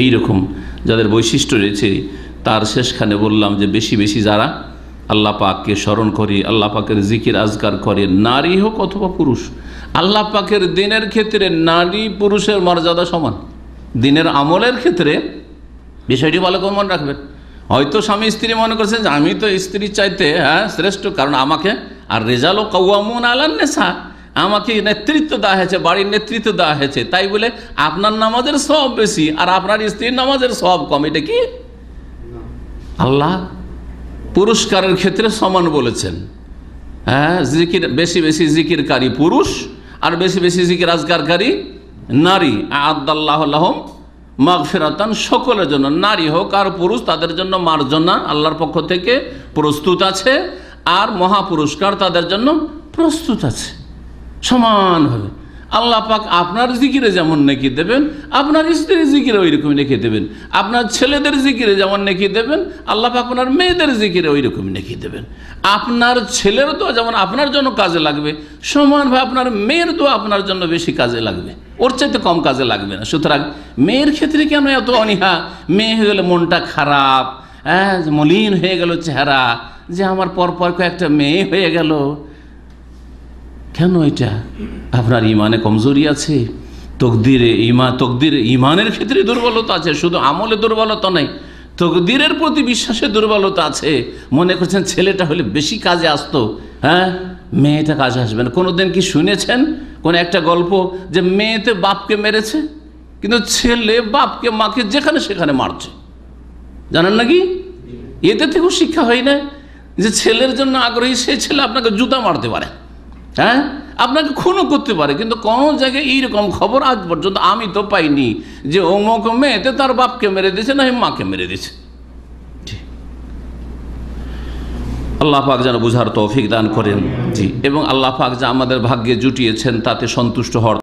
এই রকম যাদের বৈশিষ্ট্য রয়েছে তার শেষখানে বললাম যে বেশি বেশি যারা আল্লাহ পাককে স্মরণ করে আল্লাহ পাকের জিকির আজগার করে নারী হোক অথবা পুরুষ আল্লাহ পাকের দিনের ক্ষেত্রে নারী পুরুষের মর্যাদা সমান দিনের আমলের ক্ষেত্রে বিষয়টি ভালো করে মনে রাখবেন হয়তো স্বামী স্ত্রী মনে করছে যে আমি তো স্ত্রী চাইতে হ্যাঁ শ্রেষ্ঠ কারণ আমাকে আর রেজালো কৌয়ামুন আলান্নেসা আমাকে নেতৃত্ব দেওয়া হয়েছে বাড়ির নেতৃত্ব দেওয়া হয়েছে তাই বলে আপনার নামাজের সব বেশি আর আপনার স্ত্রীর নামাজের সব কম এটা কি আল্লাহ পুরস্কারের ক্ষেত্রে সমান বলেছেন হ্যাঁ জিকির বেশি বেশি জিকিরকারী পুরুষ আর বেশি বেশি জিকির আজগারকারী নারী আদাল্লাহ মাঘ ফেরাতান সকলের জন্য নারী হোক আর পুরুষ তাদের জন্য মার্জনা আল্লাহর পক্ষ থেকে প্রস্তুত আছে আর মহাপুরস্কার তাদের জন্য প্রস্তুত আছে সমান হবে আল্লাহ পাক আপনার জিকিরে যেমন নেকি দেবেন আপনার স্ত্রীর জিকিরে ওই রকম নেকি দেবেন আপনার ছেলেদের জিকিরে যেমন নেকি দেবেন আল্লাহ পাক আপনার মেয়েদের জিকিরে ওই রকম নেকি দেবেন আপনার ছেলের তো যেমন আপনার জন্য কাজে লাগবে সমানভাবে আপনার মেয়ের তো আপনার জন্য বেশি কাজে লাগবে ওর চাইতে কম কাজে লাগবে না সুতরাং মেয়ের ক্ষেত্রে কেন এত অনীহা মেয়ে হয়ে গেলে মনটা খারাপ হ্যাঁ মলিন হয়ে গেল চেহারা যে আমার পরপর কয়েকটা মেয়ে হয়ে গেল কেন এটা আপনার ইমানে কমজোরি আছে তকদিরে ইমা তকদিরে ইমানের ক্ষেত্রে দুর্বলতা আছে শুধু আমলে দুর্বলতা নেই তকদিরের প্রতি বিশ্বাসে দুর্বলতা আছে মনে করছেন ছেলেটা হলে বেশি কাজে আসতো হ্যাঁ মেয়েটা কাজে আসবে না কোনো দিন কি শুনেছেন কোন একটা গল্প যে মেয়েতে বাপকে মেরেছে কিন্তু ছেলে বাপকে মাকে যেখানে সেখানে মারছে জানেন নাকি এতে থেকেও শিক্ষা হয় না যে ছেলের জন্য আগ্রহী সে ছেলে আপনাকে জুতা মারতে পারে হ্যাঁ আপনাকে খুনও করতে পারে কিন্তু কোনো জায়গায় এইরকম খবর আজ পর্যন্ত আমি তো পাইনি যে অমুক মেয়েতে তার বাপকে মেরে দিয়েছে না মাকে মেরে দিয়েছে আল্লাহ পাক যেন বুঝার তৌফিক দান করেন জি এবং আল্লাহ পাক যা আমাদের ভাগ্যে জুটিয়েছেন তাতে সন্তুষ্ট হওয়ার